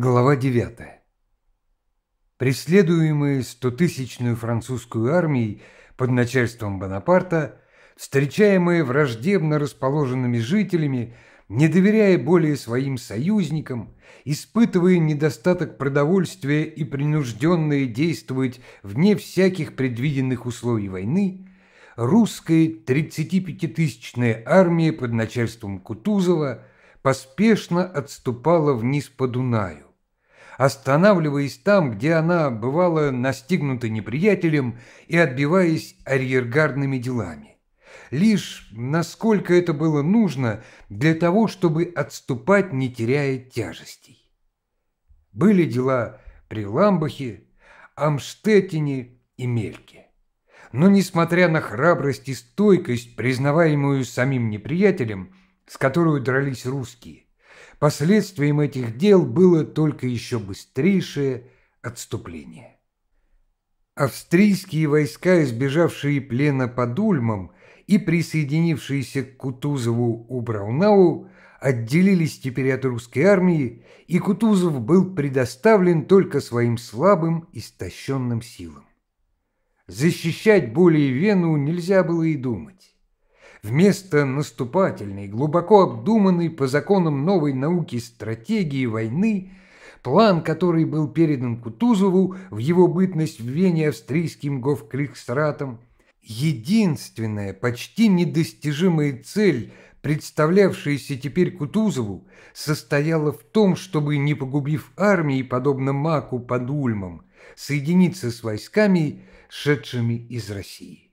Глава 9. Преследуемые стотысячную французскую армией под начальством Бонапарта, встречаемые враждебно расположенными жителями, не доверяя более своим союзникам, испытывая недостаток продовольствия и принужденные действовать вне всяких предвиденных условий войны, русская 35-тысячная армия под начальством Кутузова поспешно отступала вниз по Дунаю останавливаясь там, где она бывала настигнута неприятелем и отбиваясь арьергардными делами. Лишь насколько это было нужно для того, чтобы отступать, не теряя тяжестей. Были дела при Ламбахе, Амштеттине и Мельке. Но, несмотря на храбрость и стойкость, признаваемую самим неприятелем, с которой дрались русские, Последствием этих дел было только еще быстрейшее отступление. Австрийские войска, избежавшие плена под Ульмом и присоединившиеся к Кутузову у Браунау, отделились теперь от русской армии, и Кутузов был предоставлен только своим слабым, истощенным силам. Защищать более Вену нельзя было и думать вместо наступательной, глубоко обдуманной по законам новой науки стратегии войны, план, который был передан Кутузову в его бытность в Вене австрийским гофкрихсратом, единственная, почти недостижимая цель – представлявшаяся теперь Кутузову, состояла в том, чтобы, не погубив армии, подобно Маку под Ульмом, соединиться с войсками, шедшими из России.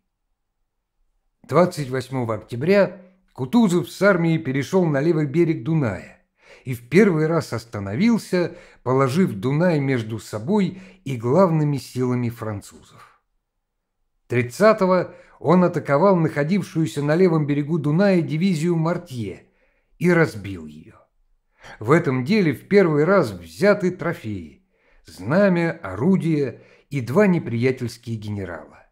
28 октября Кутузов с армией перешел на левый берег Дуная и в первый раз остановился, положив Дунай между собой и главными силами французов. 30-го он атаковал находившуюся на левом берегу Дуная дивизию Мартье и разбил ее. В этом деле в первый раз взяты трофеи – знамя, орудия и два неприятельские генерала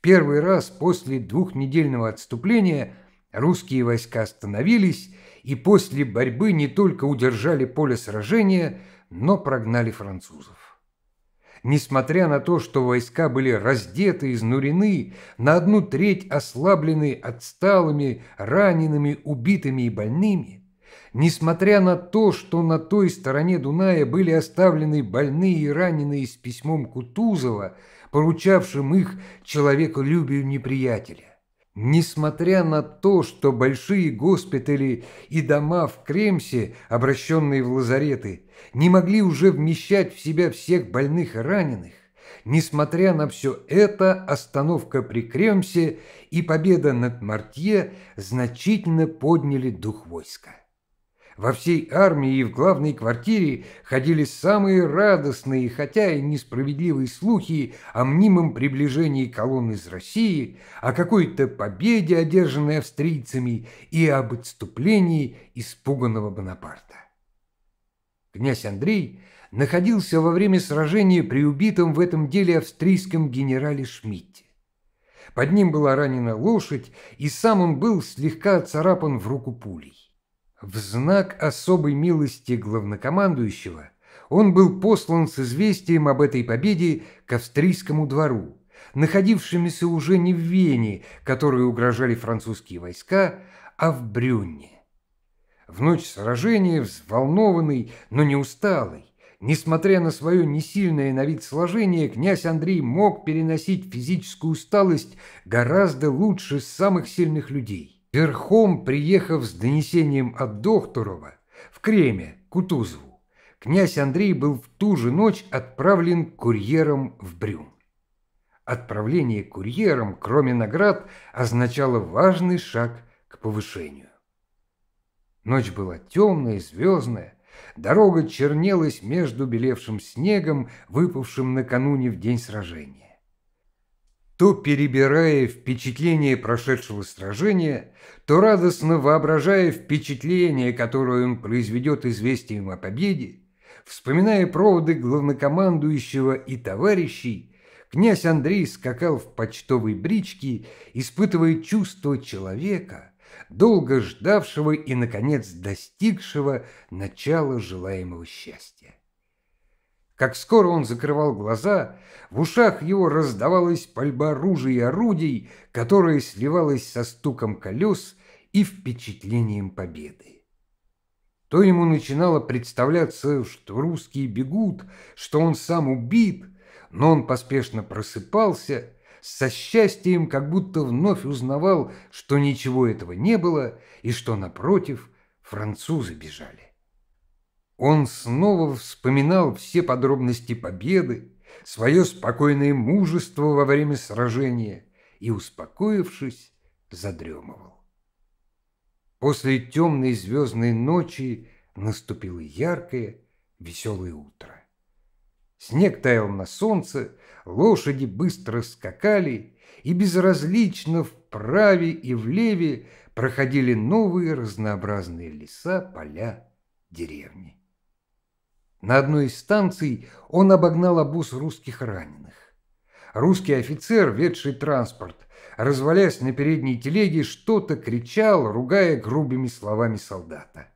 первый раз после двухнедельного отступления русские войска остановились и после борьбы не только удержали поле сражения, но прогнали французов. Несмотря на то, что войска были раздеты, изнурены, на одну треть ослаблены отсталыми, ранеными, убитыми и больными, несмотря на то, что на той стороне Дуная были оставлены больные и раненые с письмом Кутузова – поручавшим их человеколюбию неприятеля. Несмотря на то, что большие госпитали и дома в Кремсе, обращенные в лазареты, не могли уже вмещать в себя всех больных и раненых, несмотря на все это, остановка при Кремсе и победа над Мартье значительно подняли дух войска. Во всей армии и в главной квартире ходили самые радостные, хотя и несправедливые слухи о мнимом приближении колонн из России, о какой-то победе, одержанной австрийцами, и об отступлении испуганного Бонапарта. Князь Андрей находился во время сражения при убитом в этом деле австрийском генерале Шмидте. Под ним была ранена лошадь, и сам он был слегка царапан в руку пулей. В знак особой милости главнокомандующего он был послан с известием об этой победе к австрийскому двору, находившимися уже не в Вене, которой угрожали французские войска, а в Брюнне. В ночь сражения, взволнованный, но не усталый, Несмотря на свое несильное на вид сложение, князь Андрей мог переносить физическую усталость гораздо лучше самых сильных людей. Верхом, приехав с донесением от Докторова в Креме, Кутузову, князь Андрей был в ту же ночь отправлен курьером в Брюм. Отправление курьером, кроме наград, означало важный шаг к повышению. Ночь была темная и звездная, дорога чернелась между белевшим снегом, выпавшим накануне в день сражения то перебирая впечатления прошедшего сражения, то радостно воображая впечатление, которое он произведет известием о победе, вспоминая проводы главнокомандующего и товарищей, князь Андрей скакал в почтовой бричке, испытывая чувство человека, долго ждавшего и, наконец, достигшего начала желаемого счастья. Как скоро он закрывал глаза, в ушах его раздавалась пальба оружия и орудий, которая сливалась со стуком колес и впечатлением победы. То ему начинало представляться, что русские бегут, что он сам убит, но он поспешно просыпался, со счастьем как будто вновь узнавал, что ничего этого не было и что, напротив, французы бежали. Он снова вспоминал все подробности победы, свое спокойное мужество во время сражения и, успокоившись, задремывал. После темной звездной ночи наступило яркое, веселое утро. Снег таял на солнце, лошади быстро скакали, и безразлично вправе и влеве проходили новые разнообразные леса, поля, деревни. На одной из станций он обогнал обоз русских раненых. Русский офицер, ведший транспорт, развалясь на передней телеге, что-то кричал, ругая грубыми словами солдата.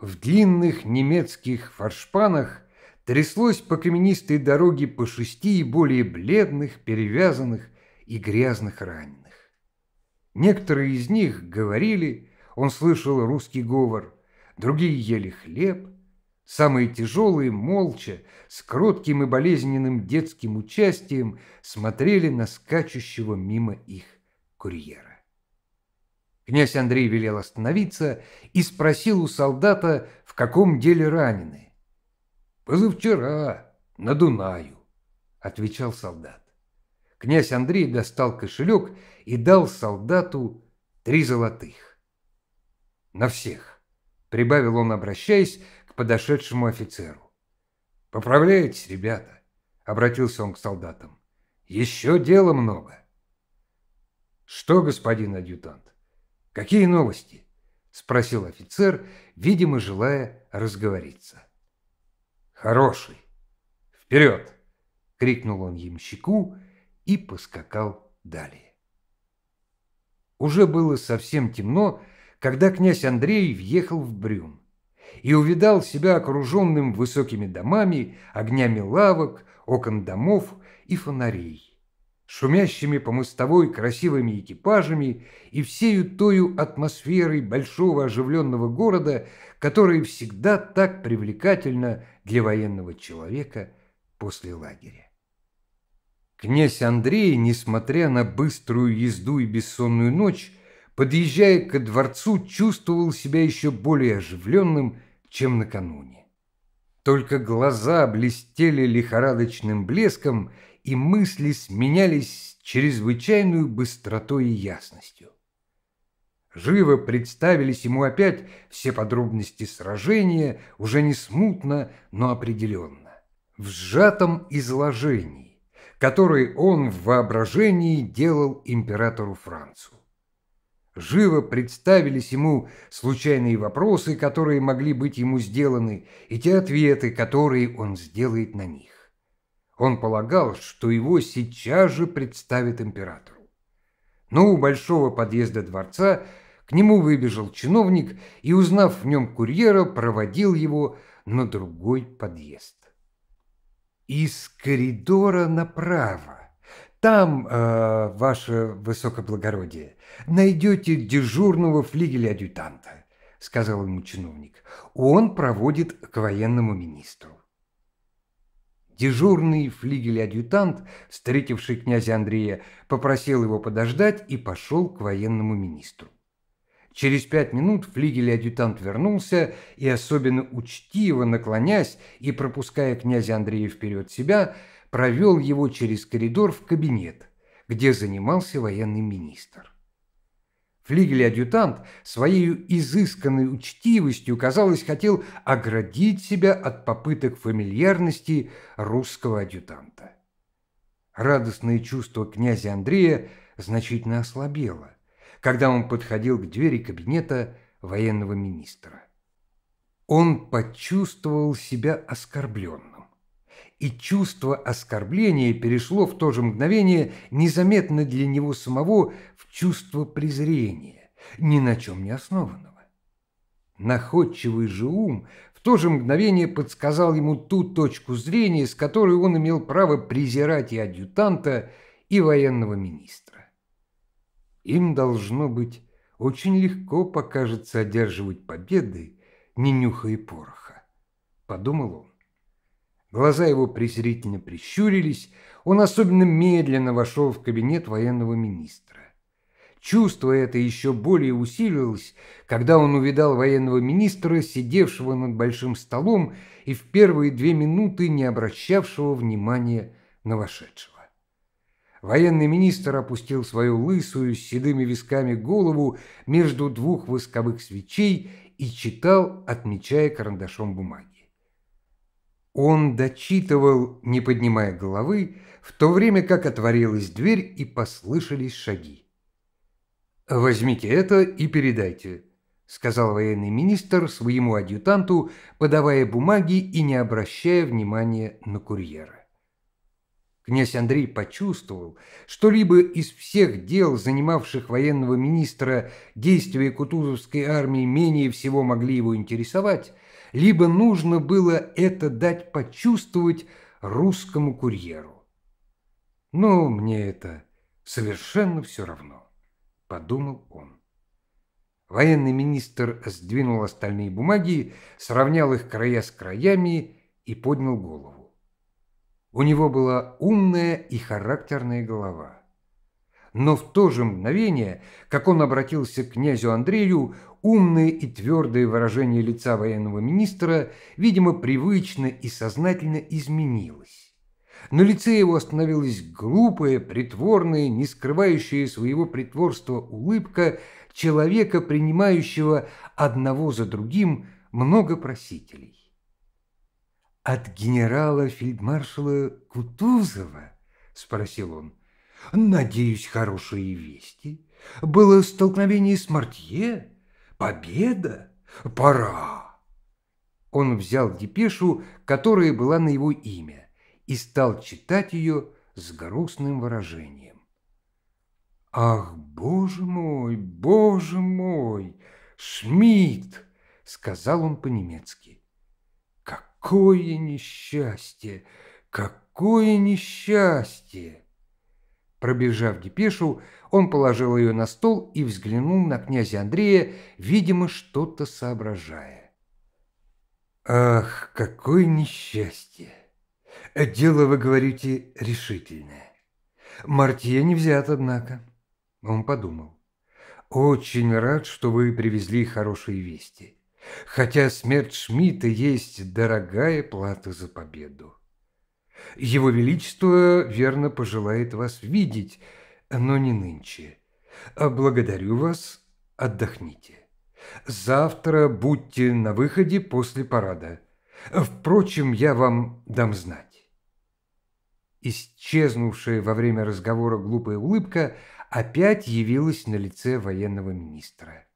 В длинных немецких фаршпанах тряслось по каменистой дороге по шести и более бледных, перевязанных и грязных раненых. Некоторые из них говорили, он слышал русский говор, другие ели хлеб – Самые тяжелые, молча, с кротким и болезненным детским участием смотрели на скачущего мимо их курьера. Князь Андрей велел остановиться и спросил у солдата, в каком деле ранены. «Было вчера, на Дунаю», — отвечал солдат. Князь Андрей достал кошелек и дал солдату три золотых. «На всех», — прибавил он, обращаясь к подошедшему офицеру. «Поправляйтесь, ребята», — обратился он к солдатам. «Еще дела много». «Что, господин адъютант, какие новости?» — спросил офицер, видимо, желая разговориться. «Хороший! Вперед!» — крикнул он ямщику и поскакал далее. Уже было совсем темно, когда князь Андрей въехал в Брюм и увидал себя окруженным высокими домами, огнями лавок, окон домов и фонарей, шумящими по мостовой красивыми экипажами и всею тою атмосферой большого оживленного города, который всегда так привлекательно для военного человека после лагеря. Князь Андрей, несмотря на быструю езду и бессонную ночь, подъезжая ко дворцу, чувствовал себя еще более оживленным, чем накануне. Только глаза блестели лихорадочным блеском, и мысли сменялись с чрезвычайной быстротой и ясностью. Живо представились ему опять все подробности сражения, уже не смутно, но определенно, в сжатом изложении, которое он в воображении делал императору Францу. Живо представились ему случайные вопросы, которые могли быть ему сделаны, и те ответы, которые он сделает на них. Он полагал, что его сейчас же представят императору. Но у большого подъезда дворца к нему выбежал чиновник и, узнав в нем курьера, проводил его на другой подъезд. Из коридора направо там, э, ваше высокоблагородие, найдете дежурного флигеля-адъютанта, сказал ему чиновник. Он проводит к военному министру. Дежурный флигель-адъютант, встретивший князя Андрея, попросил его подождать и пошел к военному министру. Через пять минут флигель-адъютант вернулся и, особенно учтиво наклонясь и пропуская князя Андрея вперед себя, провел его через коридор в кабинет, где занимался военный министр. Флигель-адъютант своей изысканной учтивостью, казалось, хотел оградить себя от попыток фамильярности русского адъютанта. Радостное чувство князя Андрея значительно ослабело, когда он подходил к двери кабинета военного министра. Он почувствовал себя оскорбленным и чувство оскорбления перешло в то же мгновение незаметно для него самого в чувство презрения, ни на чем не основанного. Находчивый же ум в то же мгновение подсказал ему ту точку зрения, с которой он имел право презирать и адъютанта, и военного министра. Им должно быть очень легко покажется одерживать победы, не нюхая пороха, подумал он. Глаза его презрительно прищурились, он особенно медленно вошел в кабинет военного министра. Чувство это еще более усилилось, когда он увидал военного министра, сидевшего над большим столом и в первые две минуты не обращавшего внимания на вошедшего. Военный министр опустил свою лысую с седыми висками голову между двух восковых свечей и читал, отмечая карандашом бумаги. Он дочитывал, не поднимая головы, в то время как отворилась дверь и послышались шаги. «Возьмите это и передайте», — сказал военный министр своему адъютанту, подавая бумаги и не обращая внимания на курьера. Князь Андрей почувствовал, что либо из всех дел, занимавших военного министра, действия Кутузовской армии менее всего могли его интересовать, либо нужно было это дать почувствовать русскому курьеру. но мне это совершенно все равно», — подумал он. Военный министр сдвинул остальные бумаги, сравнял их края с краями и поднял голову. У него была умная и характерная голова но в то же мгновение, как он обратился к князю Андрею, умные и твердые выражения лица военного министра, видимо, привычно и сознательно изменилось. На лице его остановилась глупая, притворная, не скрывающая своего притворства улыбка человека, принимающего одного за другим много просителей. «От генерала-фельдмаршала Кутузова?» – спросил он. Надеюсь, хорошие вести. Было столкновение с Мартье. Победа. Пора. Он взял депешу, которая была на его имя, и стал читать ее с грустным выражением. «Ах, боже мой, боже мой! Шмидт!» — сказал он по-немецки. «Какое несчастье! Какое несчастье!» Пробежав депешу, он положил ее на стол и взглянул на князя Андрея, видимо, что-то соображая. «Ах, какое несчастье! Дело, вы говорите, решительное. Мартье не взят, однако». Он подумал. «Очень рад, что вы привезли хорошие вести, хотя смерть Шмидта есть дорогая плата за победу». Его Величество верно пожелает вас видеть, но не нынче. Благодарю вас, отдохните. Завтра будьте на выходе после парада. Впрочем, я вам дам знать. Исчезнувшая во время разговора глупая улыбка опять явилась на лице военного министра.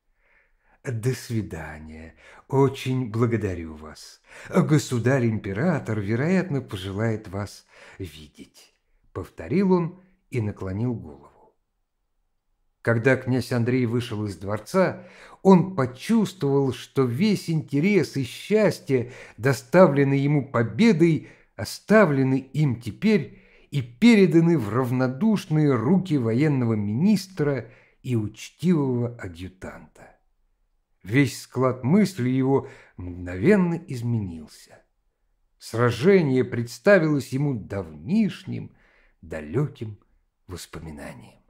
«До свидания. Очень благодарю вас. Государь-император, вероятно, пожелает вас видеть», — повторил он и наклонил голову. Когда князь Андрей вышел из дворца, он почувствовал, что весь интерес и счастье, доставленные ему победой, оставлены им теперь и переданы в равнодушные руки военного министра и учтивого адъютанта. Весь склад мысли его мгновенно изменился. Сражение представилось ему давнишним, далеким воспоминанием.